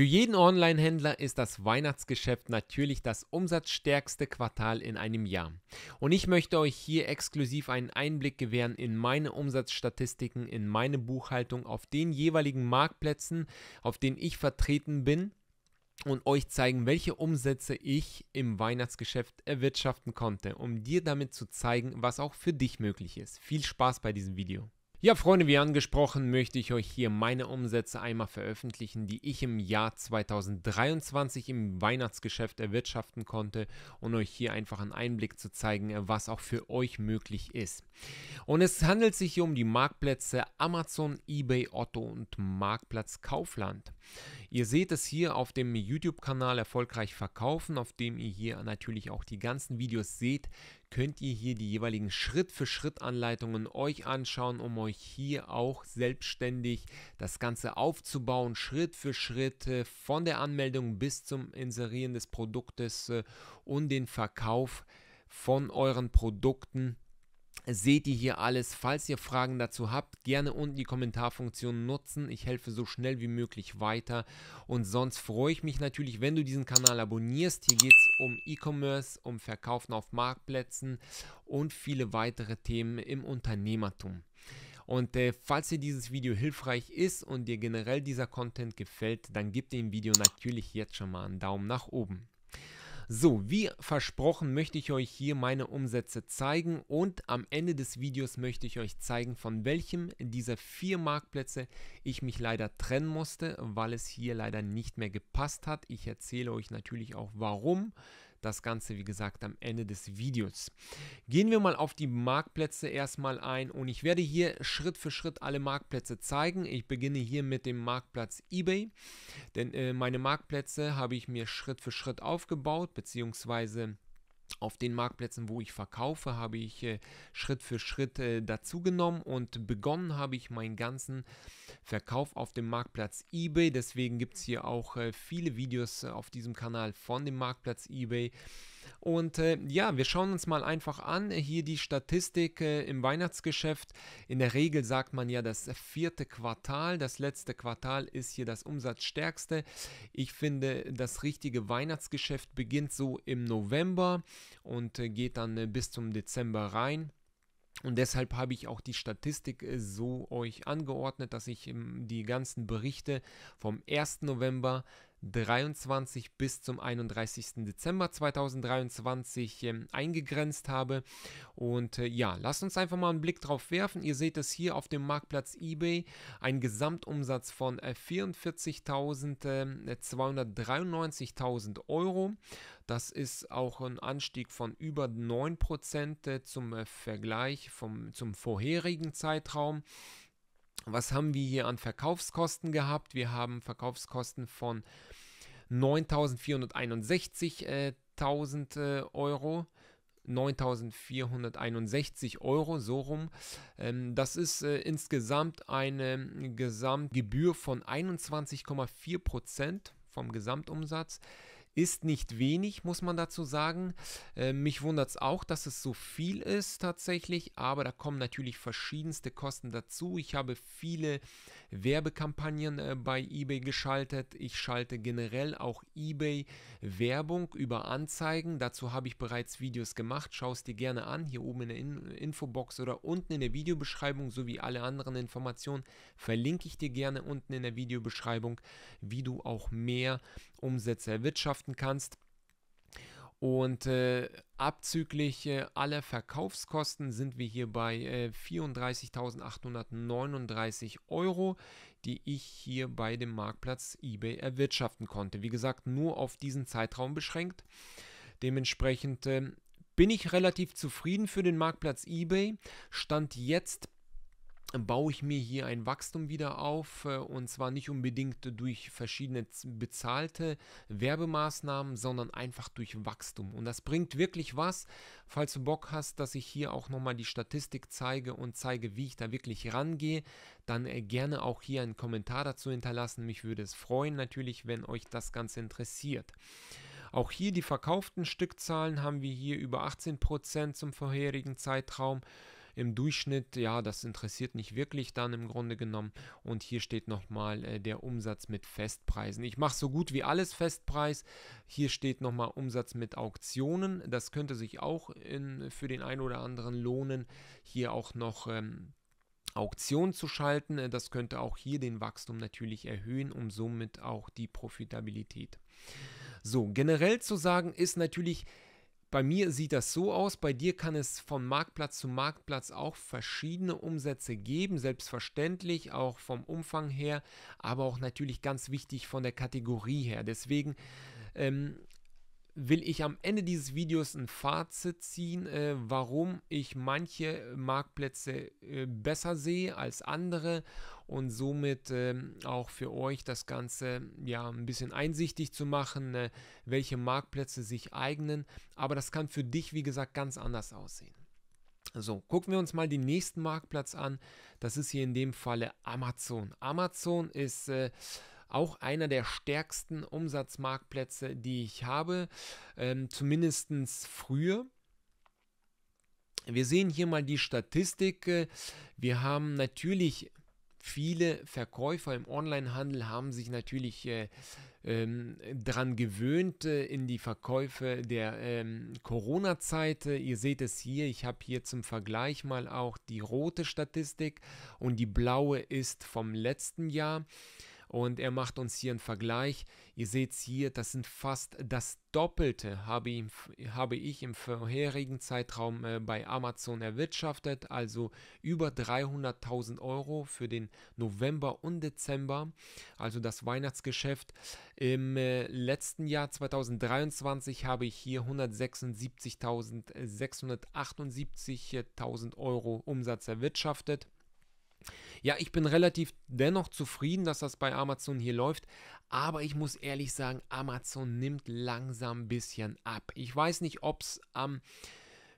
Für jeden Online-Händler ist das Weihnachtsgeschäft natürlich das umsatzstärkste Quartal in einem Jahr. Und ich möchte euch hier exklusiv einen Einblick gewähren in meine Umsatzstatistiken, in meine Buchhaltung auf den jeweiligen Marktplätzen, auf denen ich vertreten bin und euch zeigen, welche Umsätze ich im Weihnachtsgeschäft erwirtschaften konnte, um dir damit zu zeigen, was auch für dich möglich ist. Viel Spaß bei diesem Video. Ja, Freunde, wie angesprochen, möchte ich euch hier meine Umsätze einmal veröffentlichen, die ich im Jahr 2023 im Weihnachtsgeschäft erwirtschaften konnte und euch hier einfach einen Einblick zu zeigen, äh, was auch für euch möglich ist. Und es handelt sich hier um die Marktplätze Amazon, eBay, Otto und Marktplatz Kaufland. Ihr seht es hier auf dem YouTube-Kanal erfolgreich verkaufen, auf dem ihr hier natürlich auch die ganzen Videos seht, könnt ihr hier die jeweiligen Schritt-für-Schritt-Anleitungen euch anschauen, um euch hier auch selbstständig das Ganze aufzubauen, Schritt für Schritt äh, von der Anmeldung bis zum Inserieren des Produktes äh, und den Verkauf von euren Produkten seht ihr hier alles. Falls ihr Fragen dazu habt, gerne unten die Kommentarfunktion nutzen. Ich helfe so schnell wie möglich weiter. Und sonst freue ich mich natürlich, wenn du diesen Kanal abonnierst. Hier geht es um E-Commerce, um Verkaufen auf Marktplätzen und viele weitere Themen im Unternehmertum. Und äh, falls dir dieses Video hilfreich ist und dir generell dieser Content gefällt, dann gib dem Video natürlich jetzt schon mal einen Daumen nach oben. So, wie versprochen möchte ich euch hier meine Umsätze zeigen und am Ende des Videos möchte ich euch zeigen, von welchem dieser vier Marktplätze ich mich leider trennen musste, weil es hier leider nicht mehr gepasst hat. Ich erzähle euch natürlich auch warum. Das Ganze, wie gesagt, am Ende des Videos. Gehen wir mal auf die Marktplätze erstmal ein und ich werde hier Schritt für Schritt alle Marktplätze zeigen. Ich beginne hier mit dem Marktplatz eBay, denn äh, meine Marktplätze habe ich mir Schritt für Schritt aufgebaut, beziehungsweise auf den Marktplätzen, wo ich verkaufe, habe ich äh, Schritt für Schritt äh, dazugenommen und begonnen habe ich meinen ganzen Verkauf auf dem Marktplatz eBay. Deswegen gibt es hier auch äh, viele Videos äh, auf diesem Kanal von dem Marktplatz eBay. Und äh, ja, wir schauen uns mal einfach an, hier die Statistik äh, im Weihnachtsgeschäft. In der Regel sagt man ja das vierte Quartal, das letzte Quartal ist hier das umsatzstärkste. Ich finde, das richtige Weihnachtsgeschäft beginnt so im November und äh, geht dann äh, bis zum Dezember rein. Und deshalb habe ich auch die Statistik äh, so euch angeordnet, dass ich ähm, die ganzen Berichte vom 1. November 23 bis zum 31. Dezember 2023 ähm, eingegrenzt habe. Und äh, ja, lasst uns einfach mal einen Blick drauf werfen. Ihr seht es hier auf dem Marktplatz eBay. Ein Gesamtumsatz von äh, 44.293.000 ähm, Euro. Das ist auch ein Anstieg von über 9% äh, zum äh, Vergleich vom, zum vorherigen Zeitraum was haben wir hier an Verkaufskosten gehabt? Wir haben Verkaufskosten von 9.461.000 äh, äh, Euro. 9.461 Euro, so rum. Ähm, das ist äh, insgesamt eine ähm, Gesamtgebühr von 21,4 vom Gesamtumsatz ist nicht wenig, muss man dazu sagen. Äh, mich wundert es auch, dass es so viel ist tatsächlich, aber da kommen natürlich verschiedenste Kosten dazu. Ich habe viele Werbekampagnen äh, bei eBay geschaltet. Ich schalte generell auch eBay Werbung über Anzeigen. Dazu habe ich bereits Videos gemacht. Schau es dir gerne an, hier oben in der in Infobox oder unten in der Videobeschreibung sowie alle anderen Informationen verlinke ich dir gerne unten in der Videobeschreibung, wie du auch mehr Umsätze erwirtschaften kannst. Und äh, abzüglich äh, aller Verkaufskosten sind wir hier bei äh, 34.839 Euro, die ich hier bei dem Marktplatz eBay erwirtschaften konnte. Wie gesagt, nur auf diesen Zeitraum beschränkt. Dementsprechend ähm, bin ich relativ zufrieden für den Marktplatz eBay. Stand jetzt baue ich mir hier ein Wachstum wieder auf äh, und zwar nicht unbedingt durch verschiedene bezahlte Werbemaßnahmen, sondern einfach durch Wachstum. Und das bringt wirklich was, falls du Bock hast, dass ich hier auch nochmal die Statistik zeige und zeige, wie ich da wirklich rangehe, dann äh, gerne auch hier einen Kommentar dazu hinterlassen. Mich würde es freuen natürlich, wenn euch das Ganze interessiert. Auch hier die verkauften Stückzahlen haben wir hier über 18% Prozent zum vorherigen Zeitraum im Durchschnitt, ja, das interessiert nicht wirklich dann im Grunde genommen. Und hier steht nochmal äh, der Umsatz mit Festpreisen. Ich mache so gut wie alles Festpreis. Hier steht nochmal Umsatz mit Auktionen. Das könnte sich auch in, für den einen oder anderen lohnen. Hier auch noch. Ähm, Auktion zu schalten. Das könnte auch hier den Wachstum natürlich erhöhen und somit auch die Profitabilität. So, generell zu sagen ist natürlich bei mir sieht das so aus, bei dir kann es von Marktplatz zu Marktplatz auch verschiedene Umsätze geben, selbstverständlich, auch vom Umfang her, aber auch natürlich ganz wichtig von der Kategorie her. Deswegen ähm, will ich am Ende dieses Videos ein Fazit ziehen, äh, warum ich manche Marktplätze äh, besser sehe als andere und somit ähm, auch für euch das Ganze ja ein bisschen einsichtig zu machen, äh, welche Marktplätze sich eignen. Aber das kann für dich, wie gesagt, ganz anders aussehen. So, gucken wir uns mal den nächsten Marktplatz an. Das ist hier in dem Falle Amazon. Amazon ist äh, auch einer der stärksten Umsatzmarktplätze, die ich habe, ähm, zumindest früher. Wir sehen hier mal die Statistik. Äh, wir haben natürlich Viele Verkäufer im Onlinehandel haben sich natürlich äh, ähm, daran gewöhnt äh, in die Verkäufe der ähm, Corona-Zeit. Äh, ihr seht es hier, ich habe hier zum Vergleich mal auch die rote Statistik und die blaue ist vom letzten Jahr. Und er macht uns hier einen Vergleich. Ihr seht es hier, das sind fast das Doppelte habe, ihm, habe ich im vorherigen Zeitraum äh, bei Amazon erwirtschaftet, also über 300.000 Euro für den November und Dezember, also das Weihnachtsgeschäft. Im äh, letzten Jahr 2023 habe ich hier 176.678.000 Euro Umsatz erwirtschaftet. Ja, ich bin relativ dennoch zufrieden, dass das bei Amazon hier läuft, aber ich muss ehrlich sagen, Amazon nimmt langsam ein bisschen ab. Ich weiß nicht, ob es am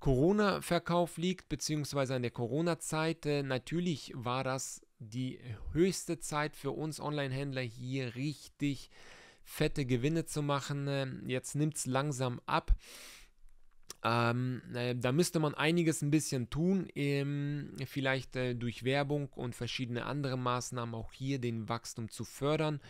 Corona-Verkauf liegt, beziehungsweise an der Corona-Zeit. Äh, natürlich war das die höchste Zeit für uns Online-Händler hier richtig fette Gewinne zu machen. Ähm, jetzt nimmt es langsam ab. Ähm, äh, da müsste man einiges ein bisschen tun, ähm, vielleicht äh, durch Werbung und verschiedene andere Maßnahmen auch hier den Wachstum zu fördern.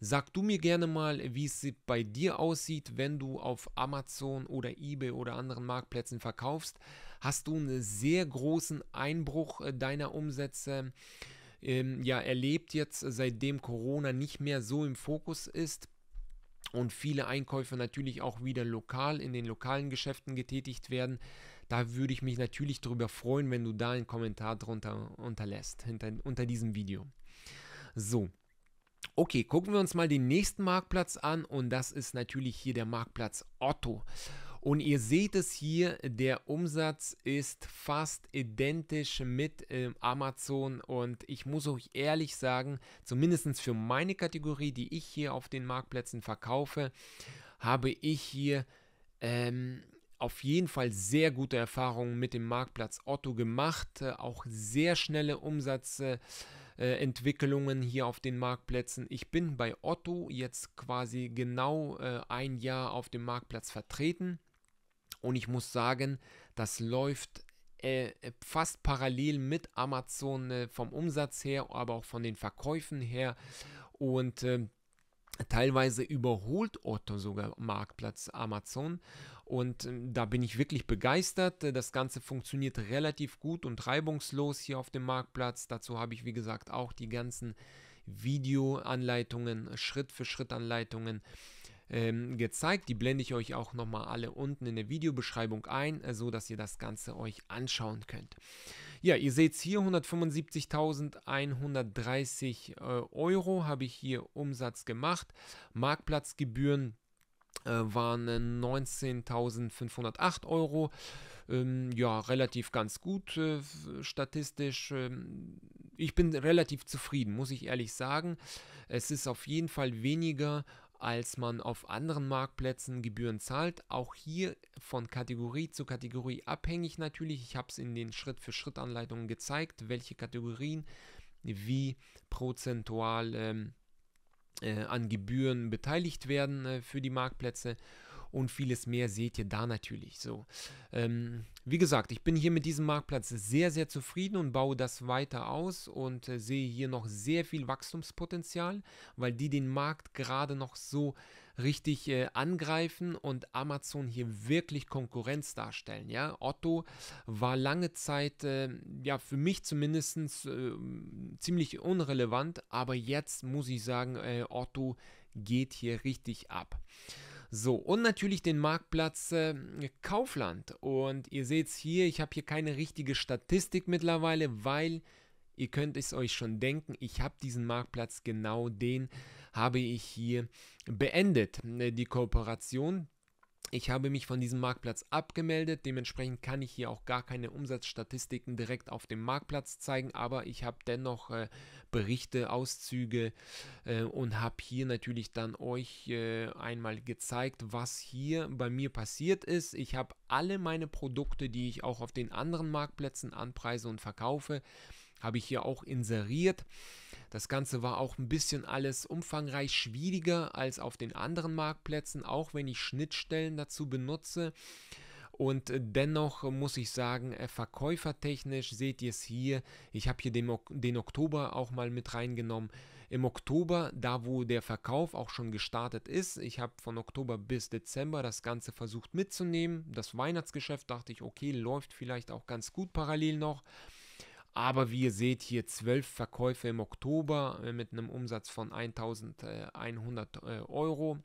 Sag du mir gerne mal, wie es bei dir aussieht, wenn du auf Amazon oder eBay oder anderen Marktplätzen verkaufst. Hast du einen sehr großen Einbruch äh, deiner Umsätze? Ähm, ja, erlebt jetzt, seitdem Corona nicht mehr so im Fokus ist? und viele Einkäufe natürlich auch wieder lokal in den lokalen Geschäften getätigt werden. Da würde ich mich natürlich darüber freuen, wenn du da einen Kommentar drunter unterlässt, hinter, unter diesem Video. So. Okay, gucken wir uns mal den nächsten Marktplatz an und das ist natürlich hier der Marktplatz Otto. Und ihr seht es hier, der Umsatz ist fast identisch mit äh, Amazon und ich muss euch ehrlich sagen, zumindest für meine Kategorie, die ich hier auf den Marktplätzen verkaufe, habe ich hier ähm, auf jeden Fall sehr gute Erfahrungen mit dem Marktplatz Otto gemacht, äh, auch sehr schnelle Umsatzentwicklungen äh, hier auf den Marktplätzen. Ich bin bei Otto jetzt quasi genau äh, ein Jahr auf dem Marktplatz vertreten und ich muss sagen, das läuft äh, äh, fast parallel mit Amazon äh, vom Umsatz her, aber auch von den Verkäufen her. Und äh, Teilweise überholt Otto sogar Marktplatz Amazon und äh, da bin ich wirklich begeistert. Das Ganze funktioniert relativ gut und reibungslos hier auf dem Marktplatz. Dazu habe ich, wie gesagt, auch die ganzen Videoanleitungen, Schritt-für-Schritt-Anleitungen ähm, gezeigt. Die blende ich euch auch nochmal alle unten in der Videobeschreibung ein, äh, so dass ihr das Ganze euch anschauen könnt. Ja, ihr seht hier, 175.130 äh, Euro habe ich hier Umsatz gemacht. Marktplatzgebühren äh, waren 19.508 äh, Euro. Ähm, ja, relativ ganz gut äh, statistisch. Ähm, ich bin relativ zufrieden, muss ich ehrlich sagen. Es ist auf jeden Fall weniger als man auf anderen Marktplätzen Gebühren zahlt. Auch hier von Kategorie zu Kategorie abhängig natürlich. Ich habe es in den Schritt-für-Schritt-Anleitungen gezeigt, welche Kategorien wie prozentual ähm, äh, an Gebühren beteiligt werden äh, für die Marktplätze und vieles mehr seht ihr da natürlich so. Ähm, wie gesagt, ich bin hier mit diesem Marktplatz sehr, sehr zufrieden und baue das weiter aus und äh, sehe hier noch sehr viel Wachstumspotenzial, weil die den Markt gerade noch so richtig äh, angreifen und Amazon hier wirklich Konkurrenz darstellen. Ja, Otto war lange Zeit, äh, ja, für mich zumindest äh, ziemlich unrelevant, aber jetzt muss ich sagen, äh, Otto geht hier richtig ab. So, und natürlich den Marktplatz äh, Kaufland. Und ihr seht es hier, ich habe hier keine richtige Statistik mittlerweile, weil ihr könnt es euch schon denken, ich habe diesen Marktplatz, genau den habe ich hier beendet. Äh, die Kooperation, ich habe mich von diesem Marktplatz abgemeldet, dementsprechend kann ich hier auch gar keine Umsatzstatistiken direkt auf dem Marktplatz zeigen, aber ich habe dennoch äh, Berichte, Auszüge äh, und habe hier natürlich dann euch äh, einmal gezeigt, was hier bei mir passiert ist. Ich habe alle meine Produkte, die ich auch auf den anderen Marktplätzen anpreise und verkaufe, habe ich hier auch inseriert. Das Ganze war auch ein bisschen alles umfangreich schwieriger als auf den anderen Marktplätzen, auch wenn ich Schnittstellen dazu benutze. Und äh, dennoch muss ich sagen, äh, verkäufertechnisch seht ihr es hier. Ich habe hier den, den, Oktober auch mal mit reingenommen. Im Oktober, da wo der Verkauf auch schon gestartet ist, ich habe von Oktober bis Dezember das Ganze versucht mitzunehmen. Das Weihnachtsgeschäft dachte ich, okay, läuft vielleicht auch ganz gut parallel noch. Aber wie ihr seht, hier 12 Verkäufe im Oktober äh, mit einem Umsatz von 1100 äh, Euro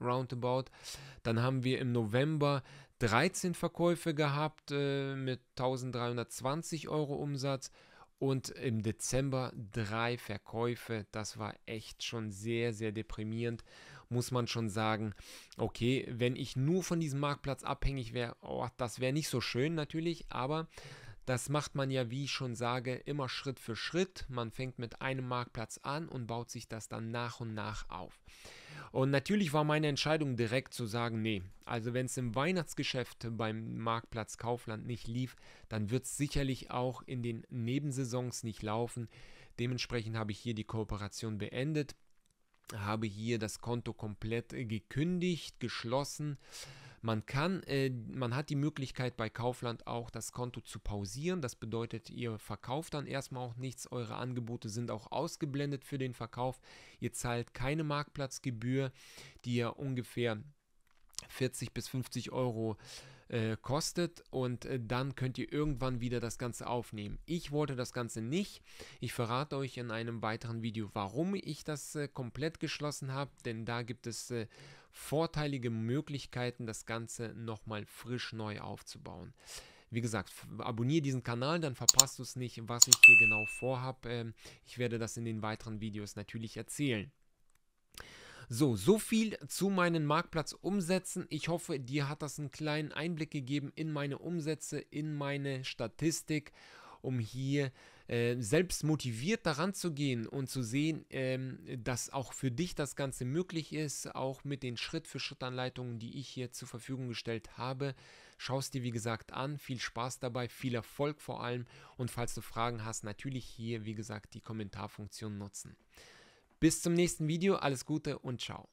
roundabout. Dann haben wir im November 13 Verkäufe gehabt äh, mit 1320 Euro Umsatz und im Dezember drei Verkäufe. Das war echt schon sehr, sehr deprimierend, muss man schon sagen. Okay, wenn ich nur von diesem Marktplatz abhängig wäre, oh, das wäre nicht so schön natürlich, aber das macht man ja, wie ich schon sage, immer Schritt für Schritt. Man fängt mit einem Marktplatz an und baut sich das dann nach und nach auf. Und natürlich war meine Entscheidung direkt zu sagen, nee, also wenn es im Weihnachtsgeschäft beim Marktplatz Kaufland nicht lief, dann wird es sicherlich auch in den Nebensaisons nicht laufen. Dementsprechend habe ich hier die Kooperation beendet, habe hier das Konto komplett gekündigt, geschlossen man kann, äh, man hat die Möglichkeit bei Kaufland auch das Konto zu pausieren. Das bedeutet, ihr verkauft dann erstmal auch nichts. Eure Angebote sind auch ausgeblendet für den Verkauf. Ihr zahlt keine Marktplatzgebühr, die ja ungefähr 40 bis 50 Euro äh, kostet und äh, dann könnt ihr irgendwann wieder das Ganze aufnehmen. Ich wollte das Ganze nicht. Ich verrate euch in einem weiteren Video, warum ich das äh, komplett geschlossen habe, denn da gibt es vorteilige Möglichkeiten, das Ganze nochmal frisch neu aufzubauen. Wie gesagt, abonniere diesen Kanal, dann verpasst du es nicht, was ich hier genau vorhabe. Ähm, ich werde das in den weiteren Videos natürlich erzählen. So, so viel zu meinen Marktplatzumsätzen. Ich hoffe, dir hat das einen kleinen Einblick gegeben in meine Umsätze, in meine Statistik um hier äh, selbst motiviert daran zu gehen und zu sehen, ähm, dass auch für dich das Ganze möglich ist, auch mit den Schritt-für-Schritt-Anleitungen, die ich hier zur Verfügung gestellt habe. Schaust dir, wie gesagt, an. Viel Spaß dabei, viel Erfolg vor allem. Und falls du Fragen hast, natürlich hier, wie gesagt, die Kommentarfunktion nutzen. Bis zum nächsten Video, alles Gute und ciao.